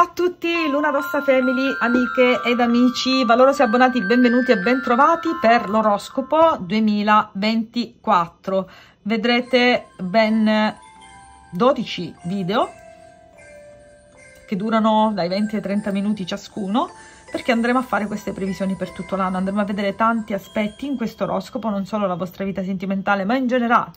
Ciao a tutti, Luna Rossa Family, amiche ed amici, valorosi abbonati, benvenuti e bentrovati per l'oroscopo 2024. Vedrete ben 12 video che durano dai 20 ai 30 minuti ciascuno perché andremo a fare queste previsioni per tutto l'anno, andremo a vedere tanti aspetti in questo oroscopo, non solo la vostra vita sentimentale ma in generale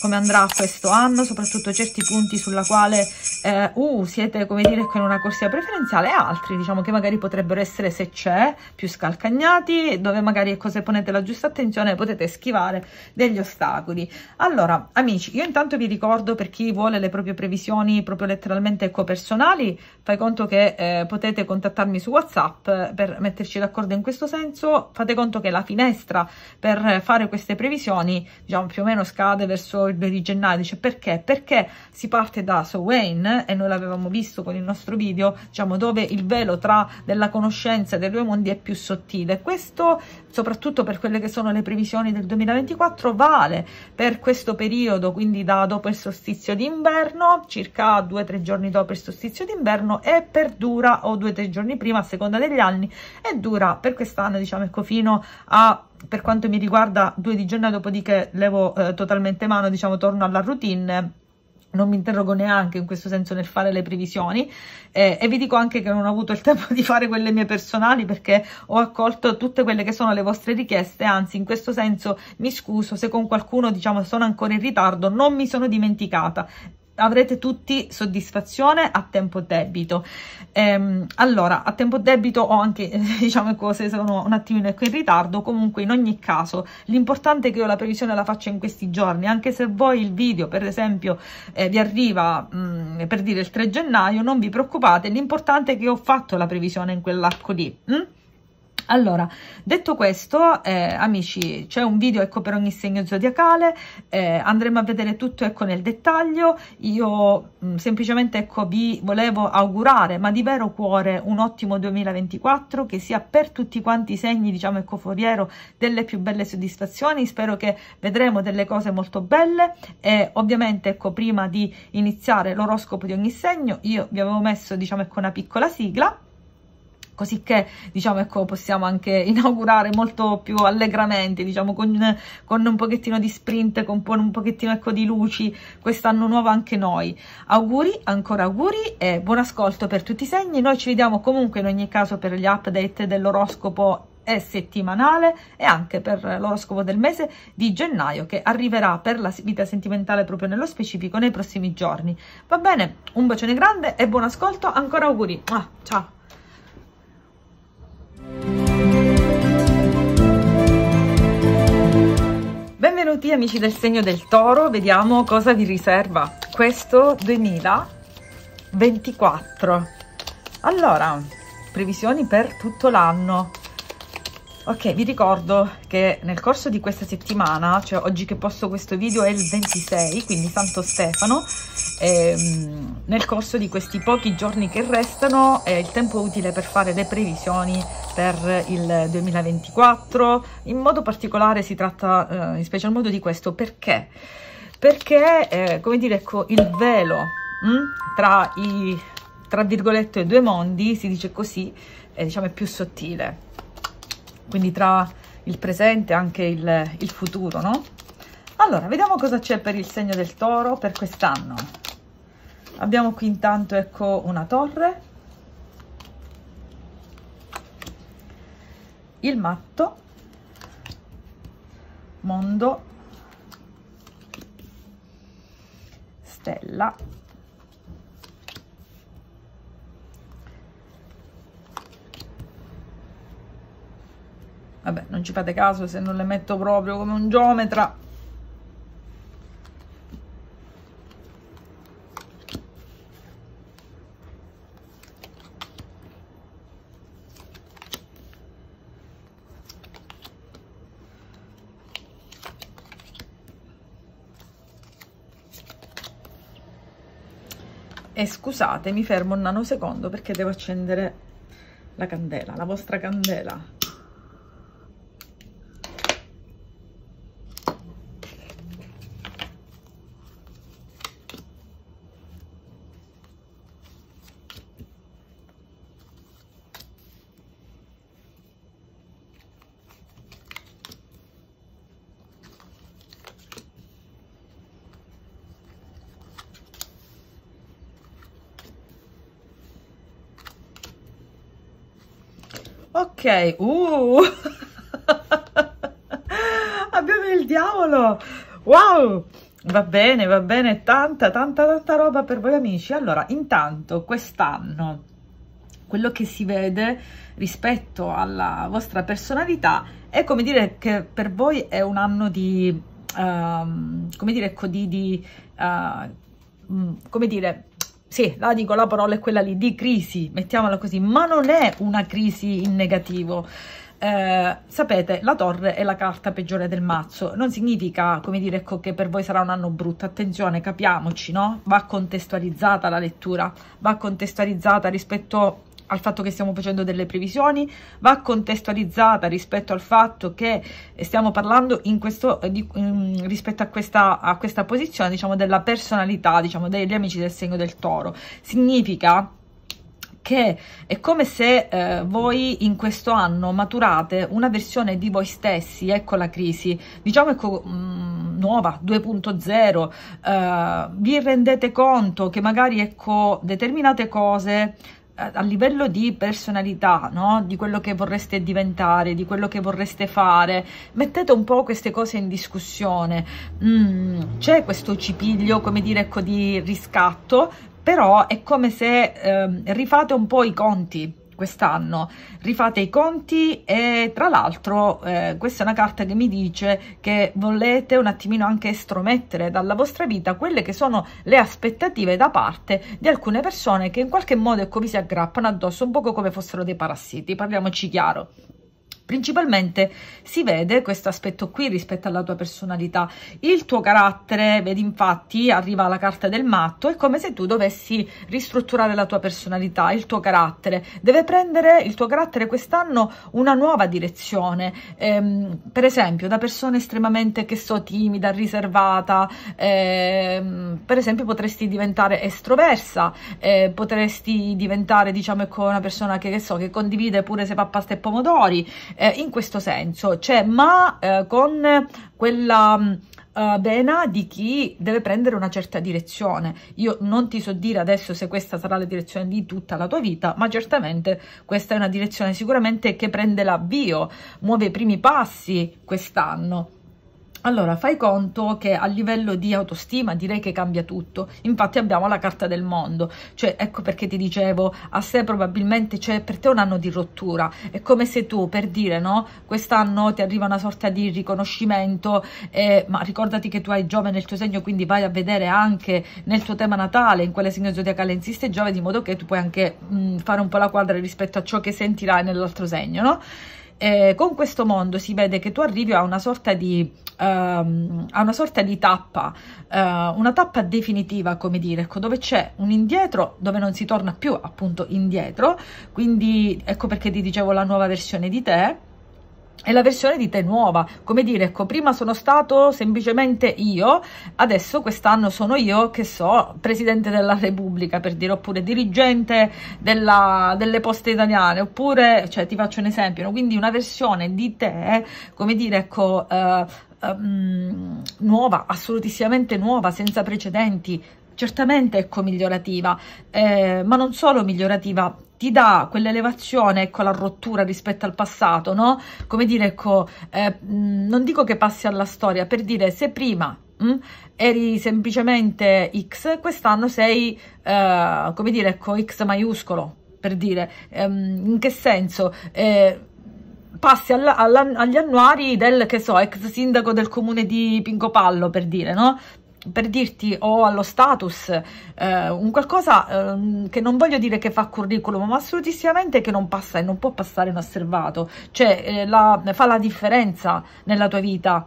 come andrà questo anno, soprattutto certi punti sulla quale eh, uh, siete come dire con una corsia preferenziale e altri diciamo che magari potrebbero essere se c'è più scalcagnati, dove magari cose ecco, se ponete la giusta attenzione potete schivare degli ostacoli. Allora amici io intanto vi ricordo per chi vuole le proprie previsioni proprio letteralmente ecco personali, fai conto che eh, potete contattarmi su Whatsapp eh, per metterci d'accordo in questo senso, fate conto che la finestra per fare queste previsioni diciamo più o meno scade verso alberi gennari, cioè perché? Perché si parte da so Wayne e noi l'avevamo visto con il nostro video, diciamo dove il velo tra della conoscenza dei due mondi è più sottile. Questo soprattutto per quelle che sono le previsioni del 2024 vale per questo periodo, quindi da dopo il solstizio d'inverno, circa due o tre giorni dopo il solstizio d'inverno e perdura o due o tre giorni prima a seconda degli anni e dura per quest'anno diciamo ecco fino a per quanto mi riguarda due di gennaio dopodiché levo eh, totalmente mano diciamo torno alla routine non mi interrogo neanche in questo senso nel fare le previsioni eh, e vi dico anche che non ho avuto il tempo di fare quelle mie personali perché ho accolto tutte quelle che sono le vostre richieste anzi in questo senso mi scuso se con qualcuno diciamo sono ancora in ritardo non mi sono dimenticata avrete tutti soddisfazione a tempo debito. Ehm, allora, a tempo debito ho anche, eh, diciamo, cose sono un attimino in ritardo, comunque in ogni caso l'importante è che io la previsione la faccia in questi giorni, anche se voi il video, per esempio, eh, vi arriva, mh, mm, per dire, il 3 gennaio, non vi preoccupate, l'importante è che ho fatto la previsione in quell'arco lì. Mh? Mm? Allora, detto questo, eh, amici, c'è un video ecco per ogni segno zodiacale, eh, andremo a vedere tutto ecco nel dettaglio, io mh, mm, semplicemente ecco vi volevo augurare, ma di vero cuore, un ottimo 2024, che sia per tutti quanti i segni, diciamo ecco foriero, delle più belle soddisfazioni, spero che vedremo delle cose molto belle e ovviamente ecco prima di iniziare l'oroscopo di ogni segno, io vi avevo messo diciamo ecco una piccola sigla, così che diciamo ecco possiamo anche inaugurare molto più allegramente diciamo con, con un pochettino di sprint con un pochettino ecco di luci quest'anno nuovo anche noi auguri ancora auguri e buon ascolto per tutti i segni noi ci vediamo comunque in ogni caso per gli update dell'oroscopo eh, settimanale e anche per l'oroscopo del mese di gennaio che arriverà per la vita sentimentale proprio nello specifico nei prossimi giorni. Va bene, un bacione grande e buon ascolto, ancora auguri. Ciao! Benvenuti amici del segno del toro, vediamo cosa vi riserva questo 2024. Allora, previsioni per tutto l'anno. Ok, vi ricordo che nel corso di questa settimana, cioè oggi che posto questo video è il 26, quindi Santo Stefano, ehm, nel corso di questi pochi giorni che restano è il tempo utile per fare le previsioni per il 2024, in modo particolare si tratta eh, in special modo di questo perché? Perché, eh, come dire, ecco, il velo mh, hm, tra i, tra virgolette, due mondi, si dice così, è, eh, diciamo, è più sottile quindi tra il presente e anche il, il futuro, no? Allora, vediamo cosa c'è per il segno del toro per quest'anno. Abbiamo qui intanto, ecco, una torre, il matto, mondo, stella, vabbè non ci fate caso se non le metto proprio come un geometra E scusate, mi fermo un nanosecondo perché devo accendere la candela, la vostra candela. Ok, uh. abbiamo il diavolo, wow, va bene, va bene, tanta, tanta, tanta roba per voi amici. Allora, intanto quest'anno quello che si vede rispetto alla vostra personalità è come dire che per voi è un anno di, um, come dire, ecco, di, di uh, come dire, sì, la dico, la parola è quella lì, di crisi, mettiamola così, ma non è una crisi in negativo. Eh, sapete, la torre è la carta peggiore del mazzo, non significa, come dire, ecco, che per voi sarà un anno brutto, attenzione, capiamoci, no? Va contestualizzata la lettura, va contestualizzata rispetto al fatto che stiamo facendo delle previsioni, va contestualizzata rispetto al fatto che stiamo parlando in questo, eh, di, um, rispetto a questa, a questa, posizione, diciamo, della personalità, diciamo, degli amici del segno del toro. Significa che è come se eh, voi in questo anno maturate una versione di voi stessi, ecco la crisi, diciamo ecco... Um, nuova 2.0 uh, eh, vi rendete conto che magari ecco determinate cose a livello di personalità, no? di quello che vorreste diventare, di quello che vorreste fare, mettete un po' queste cose in discussione. Mm, c'è questo cipiglio, come dire, ecco, di riscatto, però è come se eh, rifate un po' i conti quest'anno rifate i conti e tra l'altro eh, questa è una carta che mi dice che volete un attimino anche estromettere dalla vostra vita quelle che sono le aspettative da parte di alcune persone che in qualche modo ecco vi si aggrappano addosso un poco come fossero dei parassiti parliamoci chiaro Principalmente si vede questo aspetto qui rispetto alla tua personalità. Il tuo carattere, vedi infatti, arriva la carta del matto, è come se tu dovessi ristrutturare la tua personalità, il tuo carattere. Deve prendere il tuo carattere quest'anno una nuova direzione. Ehm, per esempio, da persona estremamente, che so, timida, riservata, ehm, per esempio potresti diventare estroversa, eh, potresti diventare, diciamo, ecco, una persona che, che so, che condivide pure se fa pasta e pomodori, eh, in questo senso, cioè ma eh, con quella mm, eh, vena di chi deve prendere una certa direzione. Io non ti so dire adesso se questa sarà la direzione di tutta la tua vita, ma certamente questa è una direzione sicuramente che prende l'avvio, muove i primi passi quest'anno. Allora, fai conto che a livello di autostima direi che cambia tutto. Infatti abbiamo la carta del mondo, cioè ecco perché ti dicevo, a sé probabilmente c'è per te un anno di rottura. È come se tu, per dire, no, quest'anno ti arriva una sorta di riconoscimento, eh, ma ricordati che tu hai Giove nel tuo segno, quindi vai a vedere anche nel tuo tema natale, in quale segno zodiacale insiste Giove, di modo che tu puoi anche mh, mm, fare un po' la quadra rispetto a ciò che sentirai nell'altro segno, no? eh, con questo mondo si vede che tu arrivi a una sorta di, ehm, a una sorta di tappa, eh, una tappa definitiva, come dire, ecco, dove c'è un indietro, dove non si torna più appunto indietro, quindi ecco perché ti dicevo la nuova versione di te, è la versione di te nuova, come dire, ecco, prima sono stato semplicemente io, adesso quest'anno sono io che so presidente della Repubblica, per dire, oppure dirigente della, delle poste italiane, oppure, cioè ti faccio un esempio, no? quindi una versione di te, come dire, ecco, eh, eh, nuova, assolutissimamente nuova, senza precedenti, certamente ecco migliorativa, eh, ma non solo migliorativa, ti dà quell'elevazione, ecco, la rottura rispetto al passato, no? Come dire, ecco, eh, non dico che passi alla storia, per dire se prima mh, eri semplicemente X, quest'anno sei, eh, come dire, ecco, X maiuscolo, per dire, ehm, in che senso? Eh, passi alla, alla, agli annuari del, che so, ex sindaco del comune di Pincopallo, per dire, no? per dirti o allo status eh, un qualcosa eh, che non voglio dire che fa curriculum ma assolutissimamente che non passa e non può passare inosservato cioè eh, la, fa la differenza nella tua vita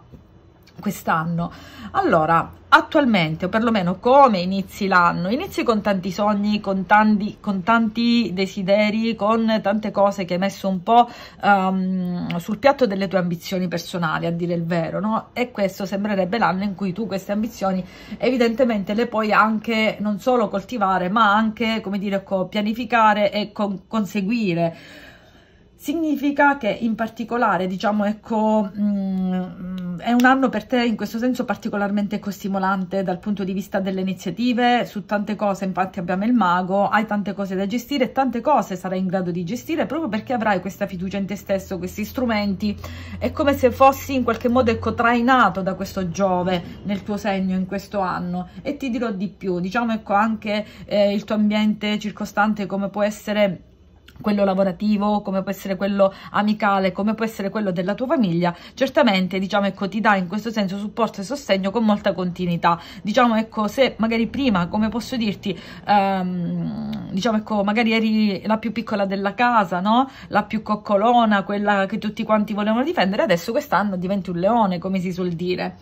quest'anno. Allora, attualmente, o perlomeno come inizi l'anno? Inizi con tanti sogni, con tanti, con tanti, desideri, con tante cose che hai messo un po' um, sul piatto delle tue ambizioni personali, a dire il vero, no? E questo sembrerebbe l'anno in cui tu queste ambizioni evidentemente le puoi anche non solo coltivare, ma anche, come dire, pianificare e con conseguire significa che in particolare diciamo ecco mh, mm, è un anno per te in questo senso particolarmente stimolante dal punto di vista delle iniziative, su tante cose infatti abbiamo il mago, hai tante cose da gestire e tante cose sarai in grado di gestire proprio perché avrai questa fiducia in te stesso, questi strumenti, è come se fossi in qualche modo ecco trainato da questo Giove nel tuo segno in questo anno e ti dirò di più, diciamo ecco anche eh, il tuo ambiente circostante come può essere quello lavorativo, come può essere quello amicale, come può essere quello della tua famiglia, certamente diciamo ecco ti dà in questo senso supporto e sostegno con molta continuità. Diciamo ecco se magari prima, come posso dirti, ehm, diciamo ecco magari eri la più piccola della casa, no? La più coccolona, quella che tutti quanti volevano difendere, adesso quest'anno diventi un leone, come si suol dire.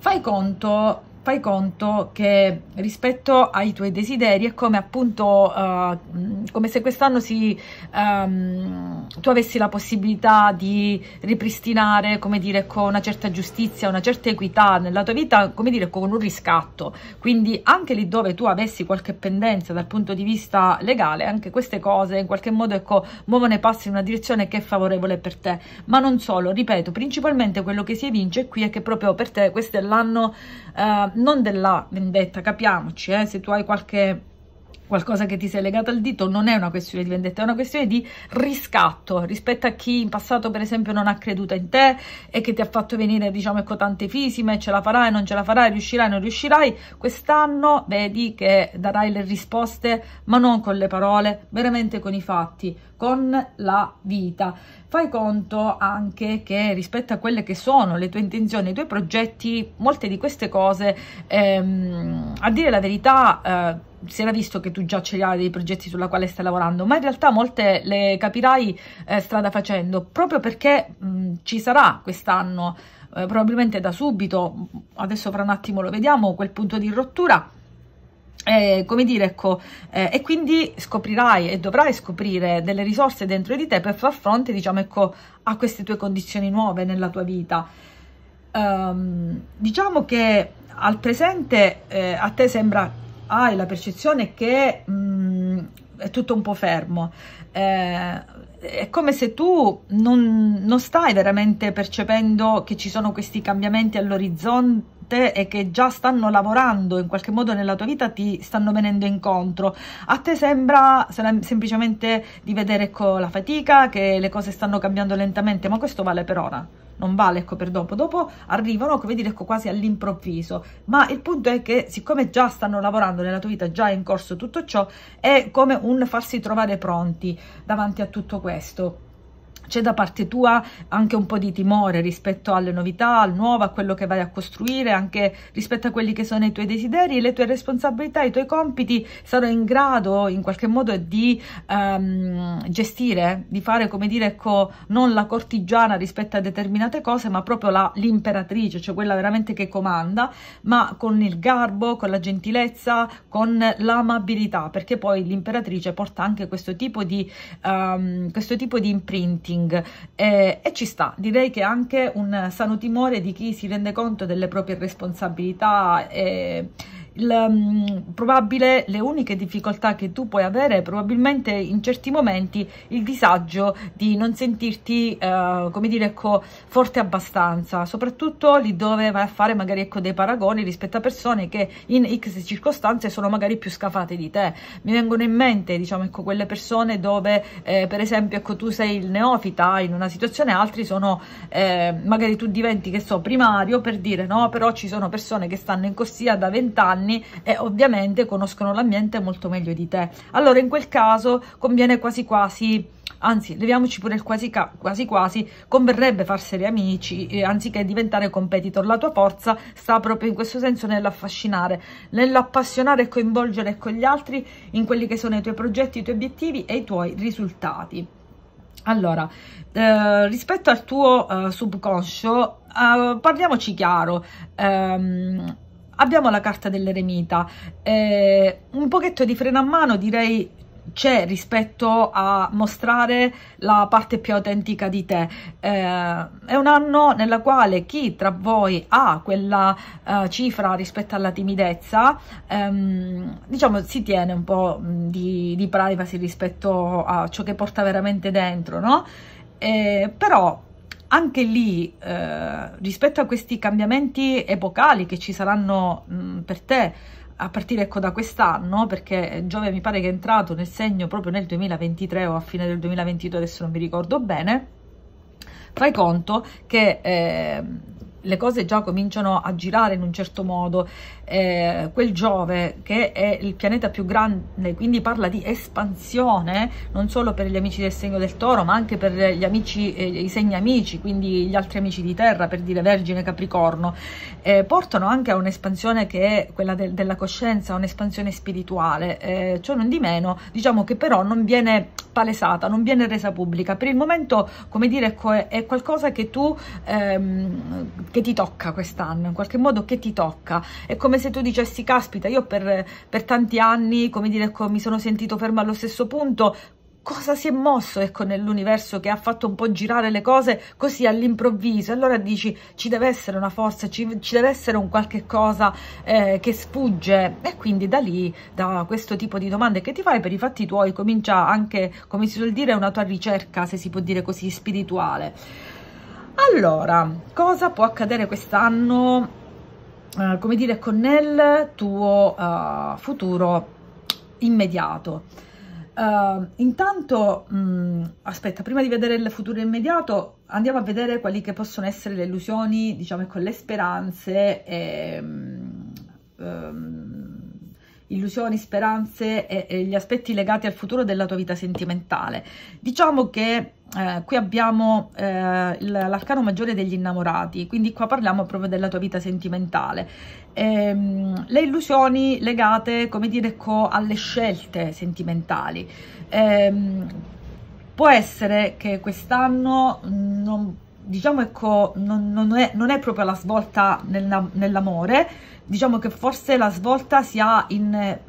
Fai conto fai conto che rispetto ai tuoi desideri è come appunto uh, come se quest'anno si um, tu avessi la possibilità di ripristinare come dire con una certa giustizia una certa equità nella tua vita come dire con un riscatto quindi anche lì dove tu avessi qualche pendenza dal punto di vista legale anche queste cose in qualche modo ecco muovono passi in una direzione che è favorevole per te ma non solo ripeto principalmente quello che si evince qui è che proprio per te questo è l'anno uh, non della vendetta, capiamoci, eh, se tu hai qualche qualcosa che ti sei legato al dito non è una questione di vendetta, è una questione di riscatto rispetto a chi in passato per esempio non ha creduto in te e che ti ha fatto venire diciamo ecco tante fisime, ce la farai, non ce la farai, riuscirai, non riuscirai, quest'anno vedi che darai le risposte ma non con le parole, veramente con i fatti, con la vita. Fai conto anche che rispetto a quelle che sono le tue intenzioni, i tuoi progetti, molte di queste cose, ehm, a dire la verità, eh, si era visto che tu già ce li hai dei progetti sulla quale stai lavorando, ma in realtà molte le capirai eh, strada facendo, proprio perché mh, mm, ci sarà quest'anno, eh, probabilmente da subito, adesso fra un attimo lo vediamo, quel punto di rottura, eh, come dire, ecco, eh, e quindi scoprirai e dovrai scoprire delle risorse dentro di te per far fronte, diciamo, ecco, a queste tue condizioni nuove nella tua vita. Um, diciamo che al presente eh, a te sembra hai la percezione che mh, mm, è tutto un po' fermo. Eh, è come se tu non, non, stai veramente percependo che ci sono questi cambiamenti all'orizzonte e che già stanno lavorando in qualche modo nella tua vita ti stanno venendo incontro a te sembra semplicemente di vedere ecco, la fatica che le cose stanno cambiando lentamente ma questo vale per ora non vale ecco per dopo dopo arrivano come ecco, dire ecco quasi all'improvviso ma il punto è che siccome già stanno lavorando nella tua vita già è in corso tutto ciò è come un farsi trovare pronti davanti a tutto questo c'è da parte tua anche un po' di timore rispetto alle novità, al nuovo, a quello che vai a costruire, anche rispetto a quelli che sono i tuoi desideri, le tue responsabilità, i tuoi compiti, sarò in grado in qualche modo di um, gestire, di fare come dire, ecco, non la cortigiana rispetto a determinate cose, ma proprio l'imperatrice, cioè quella veramente che comanda, ma con il garbo, con la gentilezza, con l'amabilità, perché poi l'imperatrice porta anche questo tipo di, um, questo tipo di imprinting coaching eh, e ci sta, direi che è anche un sano timore di chi si rende conto delle proprie responsabilità e, eh, il, um, probabile, le uniche difficoltà che tu puoi avere probabilmente in certi momenti il disagio di non sentirti uh, come dire ecco forte abbastanza soprattutto lì dove vai a fare magari ecco dei paragoni rispetto a persone che in x circostanze sono magari più scafate di te mi vengono in mente diciamo ecco quelle persone dove eh, per esempio ecco tu sei il neofita in una situazione altri sono eh, magari tu diventi che so primario per dire no però ci sono persone che stanno in corsia da vent'anni anni e ovviamente conoscono l'ambiente molto meglio di te. Allora in quel caso conviene quasi quasi anzi leviamoci pure il quasi quasi quasi converrebbe farseli amici eh, anziché diventare competitor la tua forza sta proprio in questo senso nell'affascinare nell'appassionare e coinvolgere con gli altri in quelli che sono i tuoi progetti i tuoi obiettivi e i tuoi risultati allora, eh, rispetto al tuo eh, subconscio, eh, parliamoci chiaro. eh, abbiamo la carta dell'eremita eh, un pochetto di freno a mano direi c'è rispetto a mostrare la parte più autentica di te. Eh, è un anno nella quale chi tra voi ha quella eh, cifra rispetto alla timidezza, ehm, diciamo, si tiene un po' di, di privacy rispetto a ciò che porta veramente dentro, no? Eh, però anche lì eh, rispetto a questi cambiamenti epocali che ci saranno mh, mm, per te a partire ecco da quest'anno perché Giove mi pare che è entrato nel segno proprio nel 2023 o a fine del 2022 adesso non mi ricordo bene fai conto che eh, le cose già cominciano a girare in un certo modo, eh, quel Giove che è il pianeta più grande, quindi parla di espansione, non solo per gli amici del segno del toro, ma anche per gli amici, eh, i segni amici, quindi gli altri amici di terra, per dire Vergine, Capricorno, eh, portano anche a un'espansione che è quella de della coscienza, un'espansione spirituale, eh, ciò non di meno, diciamo che però non viene palesata, non viene resa pubblica, per il momento, come dire, è qualcosa che tu... Ehm, che ti tocca quest'anno, in qualche modo che ti tocca. È come se tu dicessi, caspita, io per, per tanti anni, come dire, mi sono sentito ferma allo stesso punto, cosa si è mosso ecco, nell'universo che ha fatto un po' girare le cose così all'improvviso. Allora dici ci deve essere una forza, ci, ci deve essere un qualche cosa eh, che sfugge e quindi da lì, da questo tipo di domande che ti fai per i fatti tuoi, comincia anche, come si suol dire, una tua ricerca, se si può dire così, spirituale. Allora, cosa può accadere quest'anno, eh, come dire, con il tuo eh, futuro immediato? Eh, intanto, mh, mm, aspetta, prima di vedere il futuro immediato, andiamo a vedere quali che possono essere le illusioni, diciamo, con le speranze e, um, illusioni, speranze e, e, gli aspetti legati al futuro della tua vita sentimentale. Diciamo che eh, qui abbiamo eh, l'arcano maggiore degli innamorati, quindi qua parliamo proprio della tua vita sentimentale. Ehm, le illusioni legate, come dire, alle scelte sentimentali. Ehm, può essere che quest'anno non diciamo ecco, non, non, è, non è, proprio la svolta nella, nell'amore, diciamo che forse la svolta si ha in eh,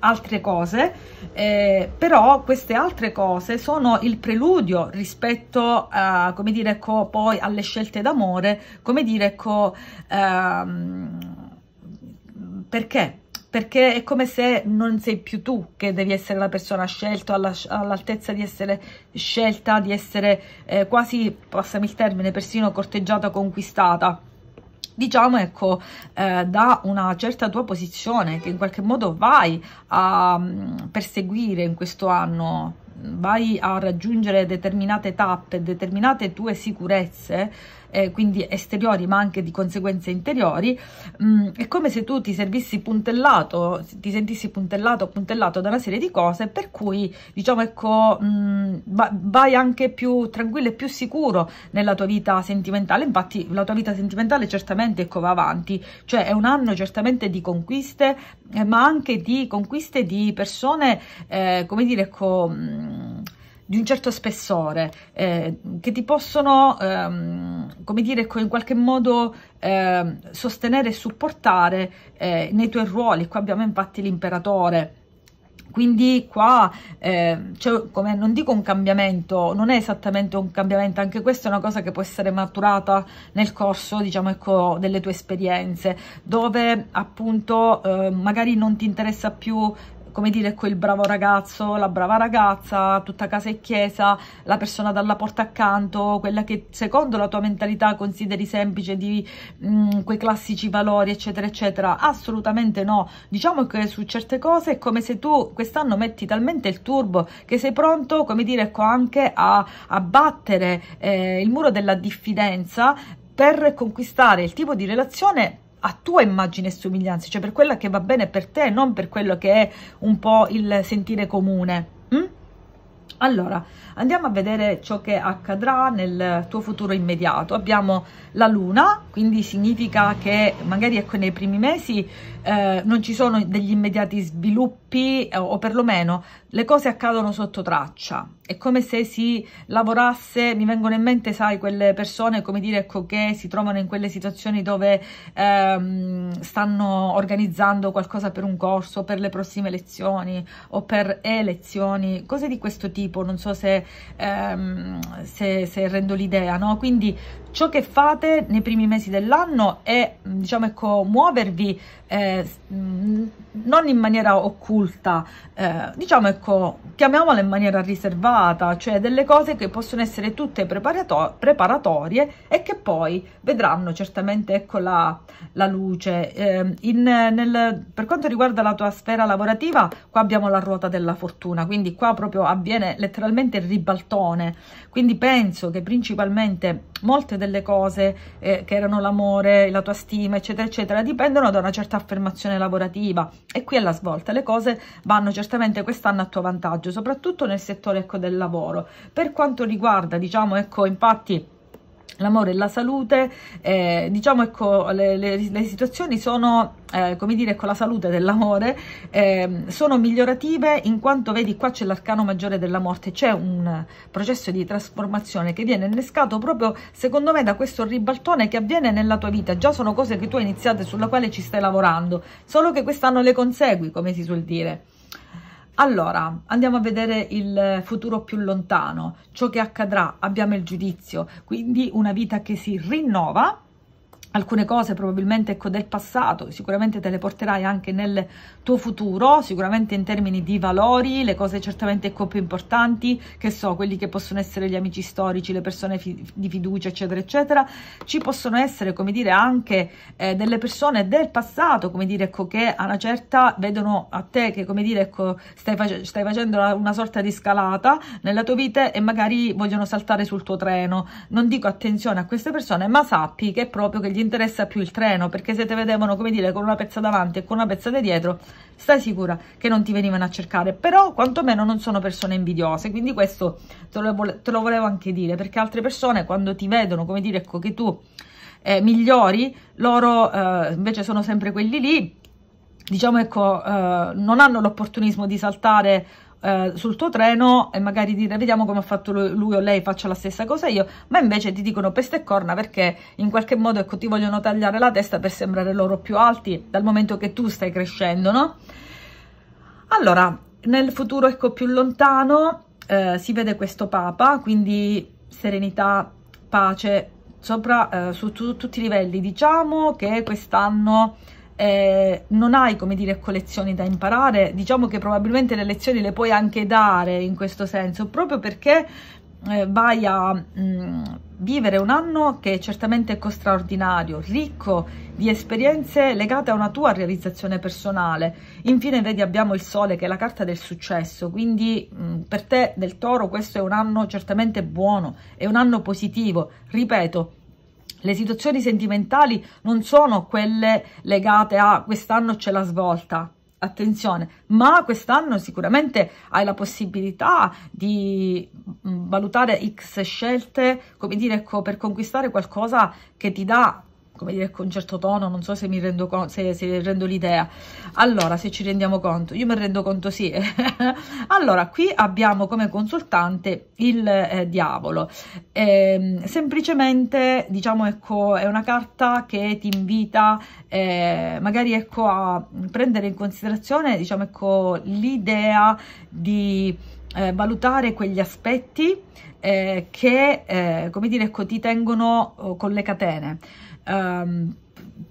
altre cose, eh, però queste altre cose sono il preludio rispetto a, come dire, ecco, poi alle scelte d'amore, come dire, ecco, ehm, perché? perché è come se non sei più tu che devi essere la persona scelta, all'altezza di essere scelta, di essere eh, quasi, passami il termine, persino corteggiata, conquistata diciamo ecco eh, da una certa tua posizione che in qualche modo vai a mm, perseguire in questo anno vai a raggiungere determinate tappe determinate tue sicurezze eh, quindi esteriori ma anche di conseguenze interiori, mh, mm, è come se tu ti servissi puntellato, ti sentissi puntellato, puntellato da una serie di cose, per cui diciamo ecco mh, mm, vai anche più tranquillo e più sicuro nella tua vita sentimentale, infatti la tua vita sentimentale certamente ecco, va avanti, cioè è un anno certamente di conquiste, eh, ma anche di conquiste di persone, eh, come dire, ecco... Mh, mm, di un certo spessore, eh, che ti possono, ehm, come dire, in qualche modo eh, sostenere e supportare eh, nei tuoi ruoli. Qua abbiamo infatti l'imperatore. Quindi qua eh, cioè, come, non dico un cambiamento, non è esattamente un cambiamento, anche questa è una cosa che può essere maturata nel corso diciamo, ecco, delle tue esperienze, dove appunto eh, magari non ti interessa più come dire, quel bravo ragazzo, la brava ragazza, tutta casa e chiesa, la persona dalla porta accanto, quella che secondo la tua mentalità consideri semplice, di mh, mm, quei classici valori, eccetera, eccetera. Assolutamente no. Diciamo che su certe cose è come se tu quest'anno metti talmente il turbo che sei pronto, come dire, ecco, anche a, a battere eh, il muro della diffidenza per conquistare il tipo di relazione a tua immagine e somiglianza, cioè per quella che va bene per te, non per quello che è un po' il sentire comune. Mm? Allora, andiamo a vedere ciò che accadrà nel tuo futuro immediato. Abbiamo la luna, quindi significa che magari ecco, nei primi mesi eh, non ci sono degli immediati sviluppi eh, o perlomeno le cose accadono sotto traccia è come se si lavorasse, mi vengono in mente, sai, quelle persone, come dire, ecco, che si trovano in quelle situazioni dove ehm, stanno organizzando qualcosa per un corso, per le prossime lezioni o per elezioni, cose di questo tipo, non so se, ehm, se, se rendo l'idea, no? Quindi ciò che fate nei primi mesi dell'anno è diciamo ecco muovervi eh, mm, non in maniera occulta eh, diciamo ecco chiamiamola in maniera riservata cioè delle cose che possono essere tutte preparato preparatorie e che poi vedranno certamente ecco la, la luce eh, in, nel, per quanto riguarda la tua sfera lavorativa qua abbiamo la ruota della fortuna quindi qua proprio avviene letteralmente il ribaltone quindi penso che principalmente molte delle cose eh, che erano l'amore, la tua stima, eccetera, eccetera, dipendono da una certa affermazione lavorativa. E qui è la svolta le cose vanno certamente quest'anno a tuo vantaggio, soprattutto nel settore ecco, del lavoro. Per quanto riguarda, diciamo, ecco, infatti l'amore e la salute, eh, diciamo ecco, le, le, le situazioni sono, eh, come dire, con ecco, la salute dell'amore, eh, sono migliorative in quanto vedi qua c'è l'arcano maggiore della morte, c'è un processo di trasformazione che viene innescato proprio secondo me da questo ribaltone che avviene nella tua vita, già sono cose che tu hai iniziato e sulla quale ci stai lavorando, solo che quest'anno le consegui, come si suol dire. Allora, andiamo a vedere il futuro più lontano, ciò che accadrà, abbiamo il giudizio, quindi una vita che si rinnova alcune cose probabilmente ecco, del passato, sicuramente te le porterai anche nel tuo futuro, sicuramente in termini di valori, le cose certamente ecco, più importanti, che so, quelli che possono essere gli amici storici, le persone fi di fiducia, eccetera, eccetera, ci possono essere, come dire, anche eh, delle persone del passato, come dire, ecco, che a una certa vedono a te che, come dire, ecco, stai, face stai facendo una, sorta di scalata nella tua vita e magari vogliono saltare sul tuo treno. Non dico attenzione a queste persone, ma sappi che proprio che gli gli interessa più il treno, perché se te vedevano, come dire, con una pezza davanti e con una pezza di dietro, stai sicura che non ti venivano a cercare, però quantomeno non sono persone invidiose, quindi questo te lo, te lo volevo anche dire, perché altre persone quando ti vedono, come dire, ecco che tu eh, migliori, loro eh, invece sono sempre quelli lì, diciamo ecco, eh, non hanno l'opportunismo di saltare eh, sul tuo treno e magari dire vediamo come ha fatto lui o lei, faccio la stessa cosa io, ma invece ti dicono peste e corna perché in qualche modo ecco, ti vogliono tagliare la testa per sembrare loro più alti dal momento che tu stai crescendo, no? Allora, nel futuro ecco più lontano eh, si vede questo Papa, quindi serenità, pace, sopra, eh, su, su tutti i livelli. Diciamo che quest'anno eh, non hai come dire collezioni da imparare diciamo che probabilmente le lezioni le puoi anche dare in questo senso proprio perché eh, vai a mh, mm, vivere un anno che è certamente è straordinario, ricco di esperienze legate a una tua realizzazione personale. Infine, vedi, abbiamo il sole che è la carta del successo, quindi mh, mm, per te del toro questo è un anno certamente buono, è un anno positivo. Ripeto, le situazioni sentimentali non sono quelle legate a quest'anno c'è la svolta, attenzione, ma quest'anno sicuramente hai la possibilità di valutare x scelte, come dire, per conquistare qualcosa che ti dà come dire, con un certo tono, non so se mi rendo, se, se rendo l'idea. Allora, se ci rendiamo conto, io mi rendo conto sì. allora, qui abbiamo come consultante il eh, diavolo. Eh, semplicemente, diciamo, ecco, è una carta che ti invita eh, magari, ecco, a prendere in considerazione, diciamo, ecco, l'idea di... Eh, valutare quegli aspetti eh, che, eh, come dire, ecco, ti tengono oh, con le catene. Um,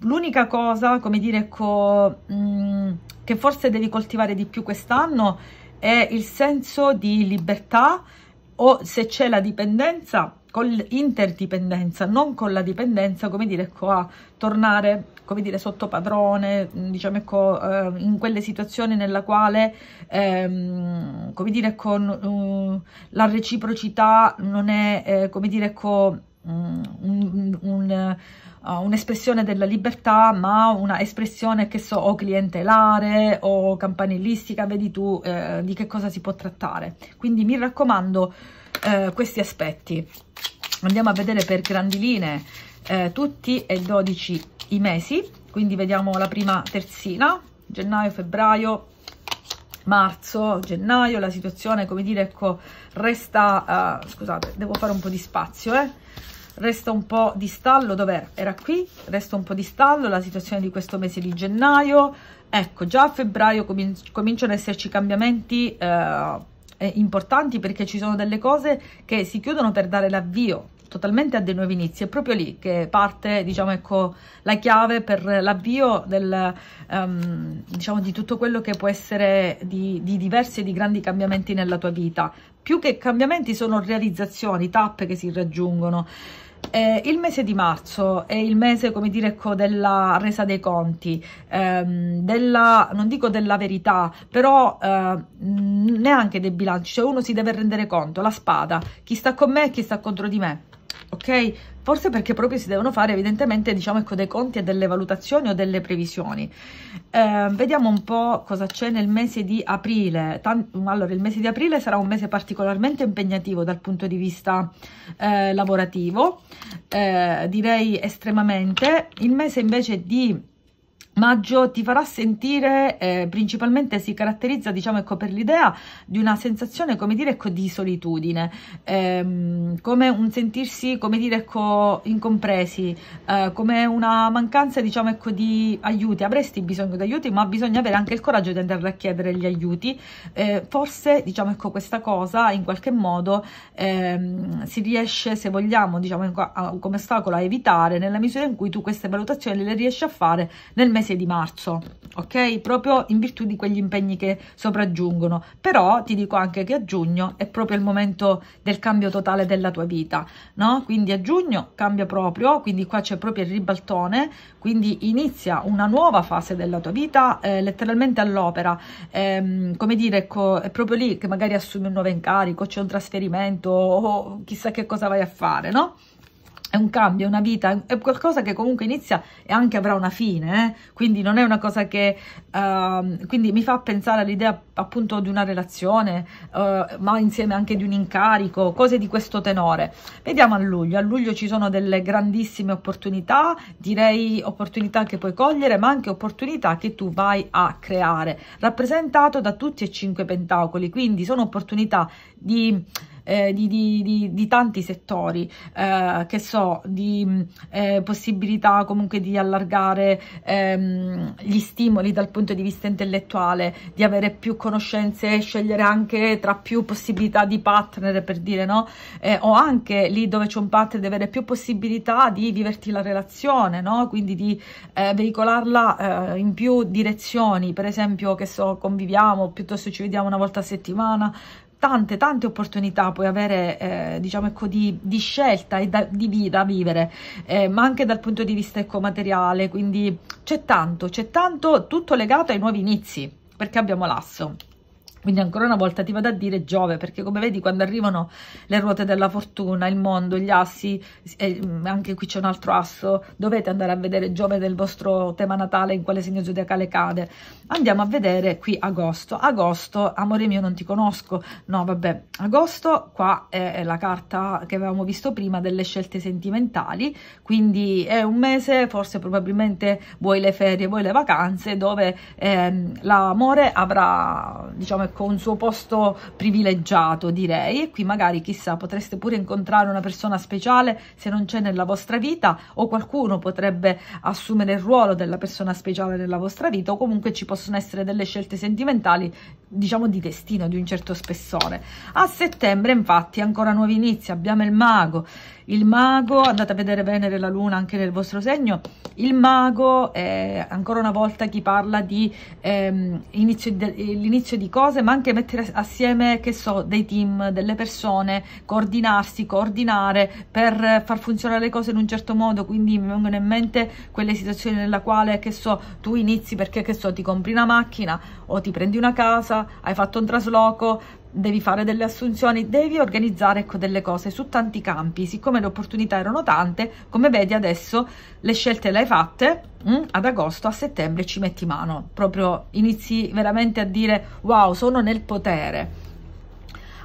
l'unica cosa, come dire, co, mh, mm, che forse devi coltivare di più quest'anno è il senso di libertà o se c'è la dipendenza, con l'interdipendenza, non con la dipendenza, come dire, co, a tornare, come dire, sotto padrone, mm, diciamo, co, eh, in quelle situazioni nella quale, ehm, come dire, con eh, la reciprocità non è, eh, come dire, co, un, un, un eh, un'espressione della libertà, ma una espressione che so o clientelare o campanilistica, vedi tu eh, di che cosa si può trattare. Quindi mi raccomando eh, questi aspetti. Andiamo a vedere per grandi linee eh, tutti e 12 i mesi, quindi vediamo la prima terzina, gennaio, febbraio, marzo, gennaio, la situazione, come dire, ecco, resta, uh, scusate, devo fare un po' di spazio, eh, resta un po' di stallo, dov'era? Era qui, resta un po' di stallo la situazione di questo mese di gennaio, ecco già a febbraio cominci cominciano ad esserci cambiamenti eh, eh, importanti perché ci sono delle cose che si chiudono per dare l'avvio totalmente a dei nuovi inizi, è proprio lì che parte diciamo ecco la chiave per l'avvio del um, diciamo di tutto quello che può essere di, di diversi e di grandi cambiamenti nella tua vita, più che cambiamenti sono realizzazioni, tappe che si raggiungono. Eh, il mese di marzo è il mese, come dire, ecco, della resa dei conti, ehm, della, non dico della verità, però eh, neanche dei bilanci, cioè uno si deve rendere conto, la spada, chi sta con me e chi sta contro di me ok? Forse perché proprio si devono fare evidentemente, diciamo, ecco, dei conti e delle valutazioni o delle previsioni. Eh, vediamo un po' cosa c'è nel mese di aprile. Tant allora, il mese di aprile sarà un mese particolarmente impegnativo dal punto di vista eh, lavorativo, eh, direi estremamente. Il mese invece di Maggio ti farà sentire, eh, principalmente si caratterizza, diciamo, ecco, per l'idea di una sensazione, come dire, ecco, di solitudine, ehm, come un sentirsi, come dire, ecco, incompresi, eh, come una mancanza, diciamo, ecco, di aiuti. Avresti bisogno di aiuti, ma bisogna avere anche il coraggio di andare a chiedere gli aiuti. Eh, forse, diciamo, ecco, questa cosa, in qualche modo, ehm, si riesce, se vogliamo, diciamo, a, ecco, a, come ostacolo a evitare, nella misura in cui tu queste valutazioni le riesci a fare nel mese mese di marzo, ok? Proprio in virtù di quegli impegni che sopraggiungono. Però ti dico anche che a giugno è proprio il momento del cambio totale della tua vita, no? Quindi a giugno cambia proprio, quindi qua c'è proprio il ribaltone, quindi inizia una nuova fase della tua vita, eh, letteralmente all'opera. Eh, come dire, è proprio lì che magari assumi un nuovo incarico, c'è un trasferimento o chissà che cosa vai a fare, no? un cambio, è una vita, è qualcosa che comunque inizia e anche avrà una fine, eh? quindi non è una cosa che... Uh, quindi mi fa pensare all'idea appunto di una relazione, uh, ma insieme anche di un incarico, cose di questo tenore. Vediamo a luglio, a luglio ci sono delle grandissime opportunità, direi opportunità che puoi cogliere, ma anche opportunità che tu vai a creare, rappresentato da tutti e cinque pentacoli, quindi sono opportunità di eh, di, di, di, di, tanti settori, eh, che so, di mm, eh, possibilità comunque di allargare ehm, gli stimoli dal punto di vista intellettuale, di avere più conoscenze e scegliere anche tra più possibilità di partner, per dire, no? Eh, o anche lì dove c'è un partner di avere più possibilità di viverti la relazione, no? Quindi di eh, veicolarla eh, in più direzioni, per esempio, che so, conviviamo, piuttosto ci vediamo una volta a settimana, tante tante opportunità puoi avere eh, diciamo ecco di, di scelta e da, di vita a vivere eh, ma anche dal punto di vista ecco materiale quindi c'è tanto c'è tanto tutto legato ai nuovi inizi perché abbiamo l'asso quindi ancora una volta ti vado a dire Giove, perché come vedi quando arrivano le ruote della fortuna, il mondo, gli assi, eh, anche qui c'è un altro asso, dovete andare a vedere Giove nel vostro tema natale, in quale segno zodiacale cade. Andiamo a vedere qui agosto. Agosto, amore mio non ti conosco, no vabbè, agosto qua è la carta che avevamo visto prima delle scelte sentimentali, quindi è un mese, forse probabilmente vuoi le ferie, vuoi le vacanze, dove eh, l'amore avrà, diciamo, ecco un suo posto privilegiato direi e qui magari chissà potreste pure incontrare una persona speciale se non c'è nella vostra vita o qualcuno potrebbe assumere il ruolo della persona speciale nella vostra vita o comunque ci possono essere delle scelte sentimentali diciamo di destino di un certo spessore a settembre infatti ancora nuovi inizi abbiamo il mago il mago, andate a vedere Venere e la Luna anche nel vostro segno, il mago è eh, ancora una volta chi parla di ehm, l'inizio di cose, ma anche mettere assieme, che so, dei team, delle persone, coordinarsi, coordinare per far funzionare le cose in un certo modo, quindi mi vengono in mente quelle situazioni nella quale, che so, tu inizi perché, che so, ti compri una macchina o ti prendi una casa, hai fatto un trasloco, devi fare delle assunzioni, devi organizzare ecco, delle cose su tanti campi, siccome le opportunità erano tante, come vedi adesso le scelte le hai fatte mh, mm, ad agosto, a settembre ci metti mano, proprio inizi veramente a dire wow sono nel potere.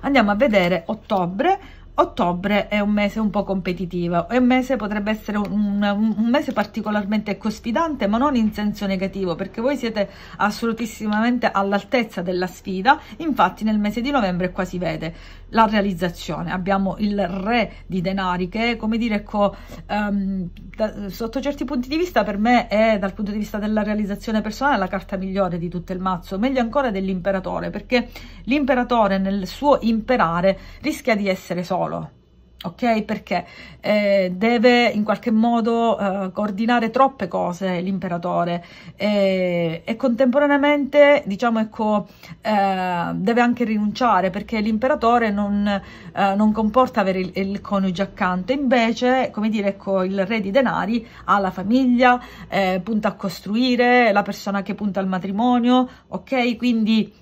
Andiamo a vedere ottobre, ottobre è un mese un po' competitivo, è un mese potrebbe essere un, un, mese particolarmente cospidante, ma non in senso negativo, perché voi siete assolutissimamente all'altezza della sfida, infatti nel mese di novembre qua si vede, la realizzazione. Abbiamo il re di denari che, come dire, ecco, um, da, sotto certi punti di vista per me è, dal punto di vista della realizzazione personale, la carta migliore di tutto il mazzo, meglio ancora dell'imperatore, perché l'imperatore nel suo imperare rischia di essere solo ok? Perché eh, deve in qualche modo eh, coordinare troppe cose l'imperatore eh, e, contemporaneamente, diciamo, ecco, eh, deve anche rinunciare perché l'imperatore non, eh, non, comporta avere il, il, coniuge accanto, invece, come dire, ecco, il re di denari ha la famiglia, eh, punta a costruire, la persona che punta al matrimonio, ok? Quindi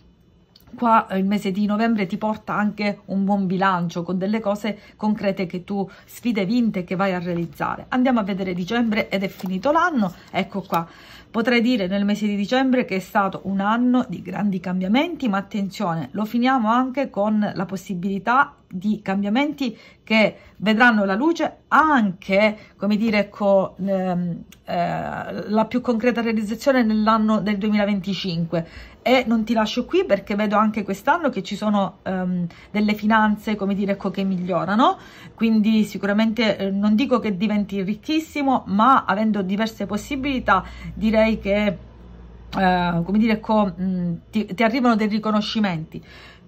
qua il mese di novembre ti porta anche un buon bilancio con delle cose concrete che tu sfide vinte che vai a realizzare andiamo a vedere dicembre ed è finito l'anno ecco qua potrei dire nel mese di dicembre che è stato un anno di grandi cambiamenti ma attenzione lo finiamo anche con la possibilità di cambiamenti che vedranno la luce anche, come dire, con ehm, eh, la più concreta realizzazione nell'anno del 2025 e non ti lascio qui perché vedo anche quest'anno che ci sono um, delle finanze, come dire, ecco, che migliorano, quindi sicuramente eh, non dico che diventi ricchissimo, ma avendo diverse possibilità direi che... Eh, come dire, ecco, mh, ti, ti arrivano dei riconoscimenti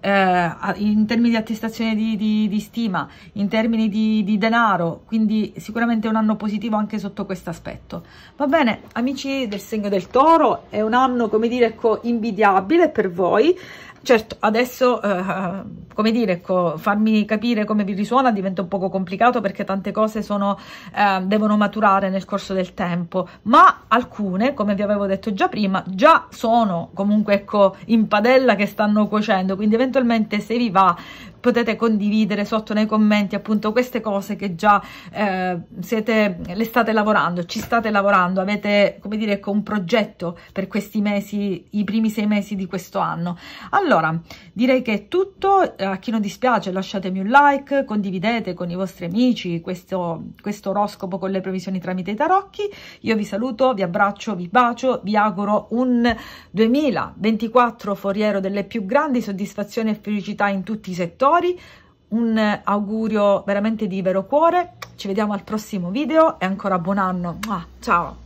eh, in termini di attestazione di, di, di stima, in termini di, di, denaro, quindi sicuramente un anno positivo anche sotto questo aspetto. Va bene, amici del segno del toro, è un anno, come dire, invidiabile per voi, Certo, adesso, eh, eh, come dire, co, farmi capire come vi risuona diventa un poco complicato perché tante cose sono, eh, devono maturare nel corso del tempo, ma alcune, come vi avevo detto già prima, già sono comunque ecco, in padella che stanno cuocendo, quindi eventualmente se vi va potete condividere sotto nei commenti appunto queste cose che già eh, siete, le state lavorando, ci state lavorando, avete come dire ecco, un progetto per questi mesi, i primi sei mesi di questo anno. Allora, direi che è tutto, eh, a chi non dispiace lasciatemi un like, condividete con i vostri amici questo, questo oroscopo con le previsioni tramite i tarocchi, io vi saluto, vi abbraccio, vi bacio, vi auguro un 2024 foriero delle più grandi soddisfazioni e felicità in tutti i settori, fiori, un augurio veramente di vero cuore, ci vediamo al prossimo video e ancora buon anno, ciao!